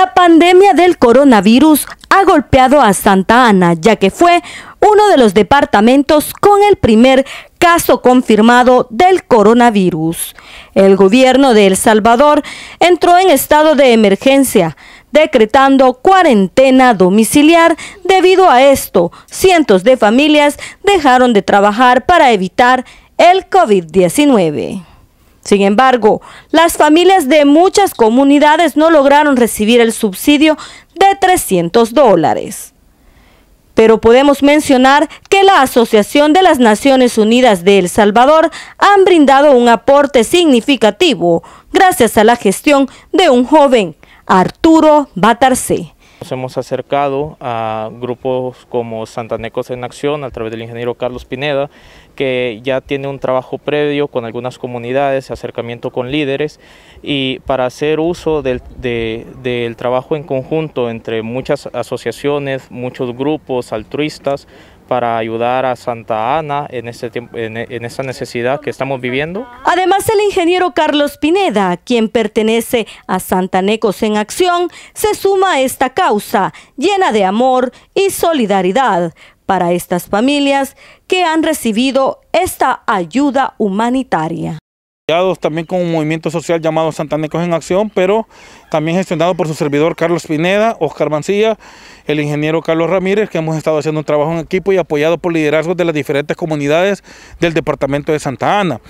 La pandemia del coronavirus ha golpeado a Santa Ana, ya que fue uno de los departamentos con el primer caso confirmado del coronavirus. El gobierno de El Salvador entró en estado de emergencia, decretando cuarentena domiciliar. Debido a esto, cientos de familias dejaron de trabajar para evitar el COVID-19. Sin embargo, las familias de muchas comunidades no lograron recibir el subsidio de 300 dólares. Pero podemos mencionar que la Asociación de las Naciones Unidas de El Salvador han brindado un aporte significativo gracias a la gestión de un joven, Arturo Batarse. Nos hemos acercado a grupos como Santanecos en Acción a través del ingeniero Carlos Pineda, que ya tiene un trabajo previo con algunas comunidades, acercamiento con líderes y para hacer uso del, del trabajo en conjunto entre muchas asociaciones, muchos grupos altruistas, para ayudar a Santa Ana en, este en, necesidad que estamos viviendo. Además, el ingeniero Carlos Pineda, quien pertenece a Santa Santanecos en Acción, se suma a esta causa llena de amor y solidaridad para estas familias que han recibido esta ayuda humanitaria también con un movimiento social llamado Santanecos en Acción, pero también gestionado por su servidor Carlos Pineda, Oscar Mancilla, el ingeniero Carlos Ramírez, que hemos estado haciendo un trabajo en equipo y apoyado por liderazgos de las diferentes comunidades del departamento de Santa Ana.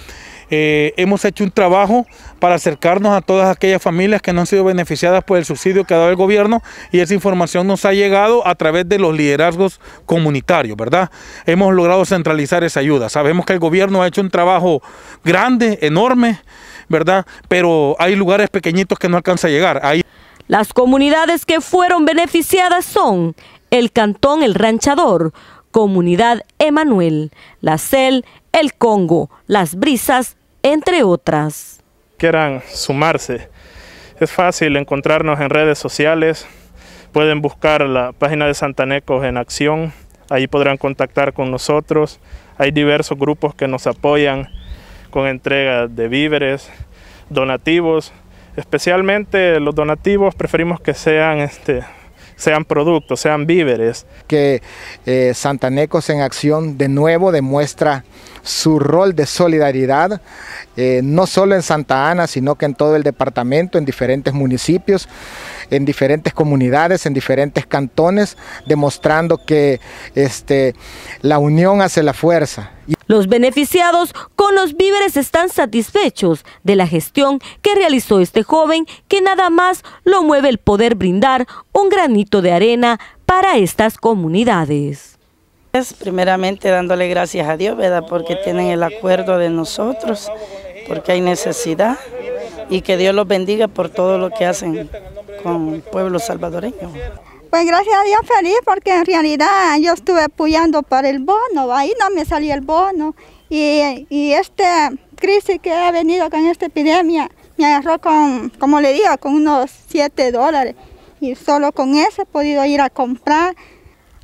Eh, hemos hecho un trabajo para acercarnos a todas aquellas familias que no han sido beneficiadas por el subsidio que ha dado el gobierno y esa información nos ha llegado a través de los liderazgos comunitarios, ¿verdad? Hemos logrado centralizar esa ayuda. Sabemos que el gobierno ha hecho un trabajo grande, enorme, ¿verdad? Pero hay lugares pequeñitos que no alcanza a llegar. Ahí... Las comunidades que fueron beneficiadas son el Cantón El Ranchador, Comunidad Emanuel, La Cel, El Congo, Las Brisas entre otras. Quieran sumarse. Es fácil encontrarnos en redes sociales. Pueden buscar la página de Santanecos en acción. Ahí podrán contactar con nosotros. Hay diversos grupos que nos apoyan con entrega de víveres, donativos. Especialmente los donativos preferimos que sean este, sean productos, sean víveres. Que Santa eh, Santanecos en Acción de nuevo demuestra su rol de solidaridad, eh, no solo en Santa Ana, sino que en todo el departamento, en diferentes municipios en diferentes comunidades, en diferentes cantones, demostrando que este, la unión hace la fuerza. Los beneficiados con los víveres están satisfechos de la gestión que realizó este joven, que nada más lo mueve el poder brindar un granito de arena para estas comunidades. Es primeramente dándole gracias a Dios, ¿verdad? Porque tienen el acuerdo de nosotros, porque hay necesidad y que Dios los bendiga por todo lo que hacen con pueblo salvadoreño. Pues gracias a Dios feliz porque en realidad yo estuve apoyando para el bono, ahí no me salía el bono y, y esta crisis que ha venido con esta epidemia me agarró con, como le digo, con unos 7 dólares y solo con eso he podido ir a comprar.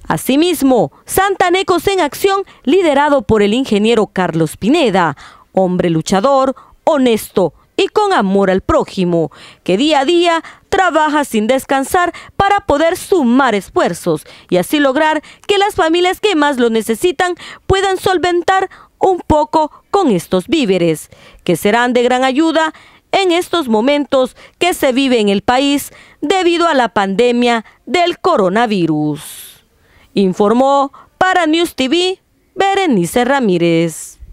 Asimismo, Santanecos en Acción, liderado por el ingeniero Carlos Pineda, hombre luchador, honesto, y con amor al prójimo, que día a día trabaja sin descansar para poder sumar esfuerzos y así lograr que las familias que más lo necesitan puedan solventar un poco con estos víveres, que serán de gran ayuda en estos momentos que se vive en el país debido a la pandemia del coronavirus. Informó para News TV Berenice Ramírez.